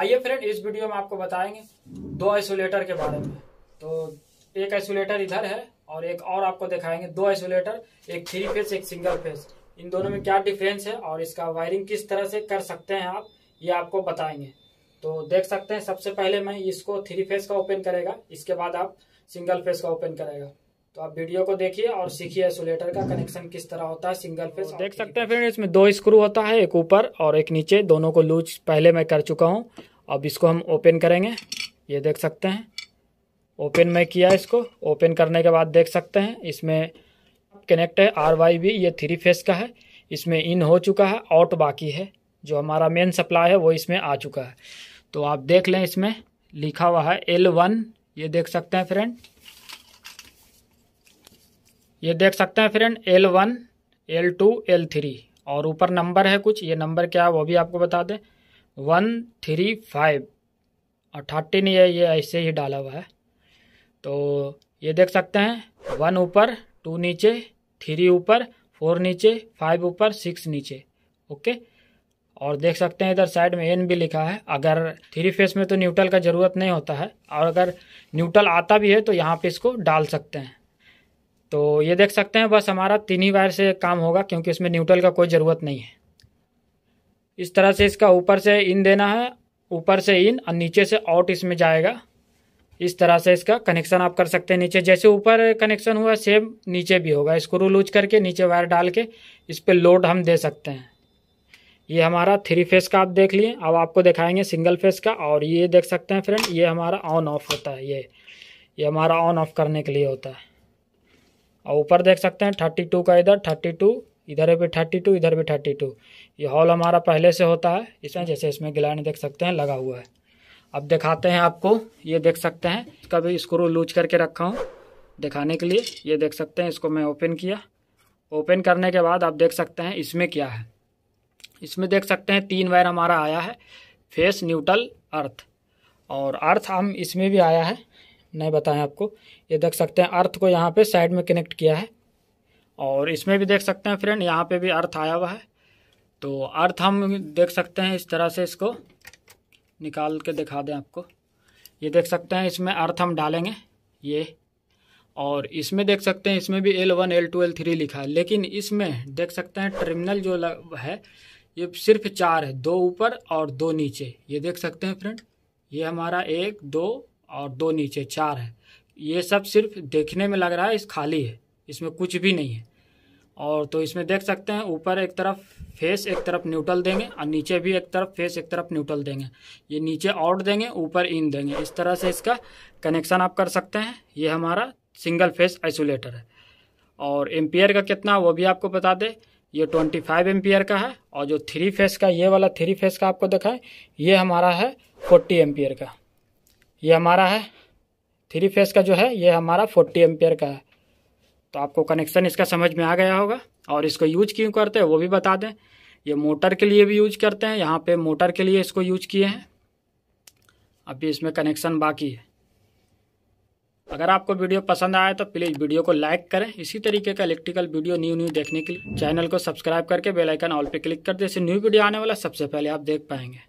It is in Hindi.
आइए फ्रेंड इस वीडियो में आपको बताएंगे दो आइसोलेटर के बारे में तो एक आइसोलेटर इधर है और एक और आपको दिखाएंगे दो आइसोलेटर एक थ्री फेस एक सिंगल फेस इन दोनों में क्या डिफरेंस है और इसका वायरिंग किस तरह से कर सकते हैं आप ये आपको बताएंगे तो देख सकते हैं सबसे पहले मैं इसको थ्री फेस का ओपन करेगा इसके बाद आप सिंगल फेस का ओपन करेगा तो आप वीडियो को देखिए और सीखिए आइसोलेटर का कनेक्शन किस तरह होता है सिंगल फेस देख सकते हैं फिर इसमें दो स्क्रू होता है एक ऊपर और एक नीचे दोनों को लूज पहले मैं कर चुका हूँ अब इसको हम ओपन करेंगे ये देख सकते हैं ओपन मैं किया इसको ओपन करने के बाद देख सकते हैं इसमें कनेक्ट है आर वाई बी ये थ्री फेस का है इसमें इन हो चुका है आउट बाकी है जो हमारा मेन सप्लाई है वो इसमें आ चुका है तो आप देख लें इसमें लिखा हुआ है एल वन ये देख सकते हैं फ्रेंड ये देख सकते हैं friend L one L two L three और ऊपर नंबर है कुछ ये नंबर क्या है वो भी आपको बता दें वन थ्री फाइव और थर्टीन है ये ऐसे ही डाला हुआ है तो ये देख सकते हैं वन ऊपर टू नीचे थ्री ऊपर फोर नीचे फाइव ऊपर सिक्स नीचे ओके और देख सकते हैं इधर साइड में एन भी लिखा है अगर थ्री फेस में तो न्यूट्रल का ज़रूरत नहीं होता है और अगर न्यूट्रल आता भी है तो यहाँ पे इसको डाल सकते हैं तो ये देख सकते हैं बस हमारा तीन ही वायर से काम होगा क्योंकि इसमें न्यूट्रल का कोई ज़रूरत नहीं है इस तरह से इसका ऊपर से इन देना है ऊपर से इन और नीचे से आउट इसमें जाएगा इस तरह से इसका कनेक्शन आप कर सकते हैं नीचे जैसे ऊपर कनेक्शन हुआ सेम नीचे भी होगा स्क्रू लूज करके नीचे वायर डाल के इस पर लोड हम दे सकते हैं ये हमारा थ्री फेस का आप देख लिए अब आपको दिखाएंगे सिंगल फेस का और ये देख सकते हैं फ्रेंड ये हमारा ऑन ऑफ होता है ये ये हमारा ऑन ऑफ करने के लिए होता है और ऊपर देख सकते हैं थर्टी टू का इधर थर्टी टू इधर भी थर्टी टू इधर भी थर्टी टू ये हॉल हमारा पहले से होता है इसमें जैसे इसमें गिलानी देख सकते हैं लगा हुआ है अब दिखाते हैं आपको ये देख सकते हैं इसका भी स्क्रू लूज करके रखा हूँ दिखाने के लिए ये देख सकते हैं इसको मैं ओपन किया ओपन करने के बाद आप देख सकते हैं इसमें क्या है इसमें देख सकते हैं तीन वायर हमारा आया है फेस न्यूट्रल अर्थ और अर्थ हम इसमें भी आया है नहीं बताएं आपको ये देख सकते हैं अर्थ को यहाँ पे साइड में कनेक्ट किया है और इसमें भी देख सकते हैं फ्रेंड यहाँ पे भी अर्थ आया हुआ है तो अर्थ हम देख सकते हैं इस तरह से इसको निकाल के दिखा दें आपको ये देख सकते हैं इसमें अर्थ हम डालेंगे ये और इसमें देख सकते हैं इसमें भी L one L two L three लिखा है लेकिन इसमें देख सकते हैं टर्मिनल जो है ये सिर्फ चार है दो ऊपर और दो नीचे ये देख सकते हैं फ्रेंड ये हमारा एक दो और दो नीचे चार है ये सब सिर्फ देखने में लग रहा है इस खाली है इसमें कुछ भी नहीं है और तो इसमें देख सकते हैं ऊपर एक तरफ फेस एक तरफ न्यूट्रल देंगे और नीचे भी एक तरफ फेस एक तरफ न्यूट्रल देंगे ये नीचे आउट देंगे ऊपर इन देंगे इस तरह से इसका कनेक्शन आप कर सकते हैं ये हमारा सिंगल फेस आइसोलेटर है और एम्पियर का कितना वो भी आपको बता दें ये ट्वेंटी फाइव एम्पियर का है और जो थ्री फेस का ये वाला थ्री फेस का आपको देखा ये हमारा है फोर्टी एम्पियर का ये हमारा है थ्री फेस का जो है ये हमारा फोर्टी एम्पियर का है तो आपको कनेक्शन इसका समझ में आ गया होगा और इसको यूज क्यों करते हैं वो भी बता दें ये मोटर के लिए भी यूज करते हैं यहाँ पे मोटर के लिए इसको यूज किए हैं अभी इसमें कनेक्शन बाकी है अगर आपको वीडियो पसंद आए तो प्लीज़ वीडियो को लाइक करें इसी तरीके का इलेक्ट्रिकल वीडियो न्यू न्यू देखने के लिए चैनल को सब्सक्राइब करके बेल आइकन ऑल पे क्लिक कर दे न्यू वीडियो आने वाला सबसे पहले आप देख पाएंगे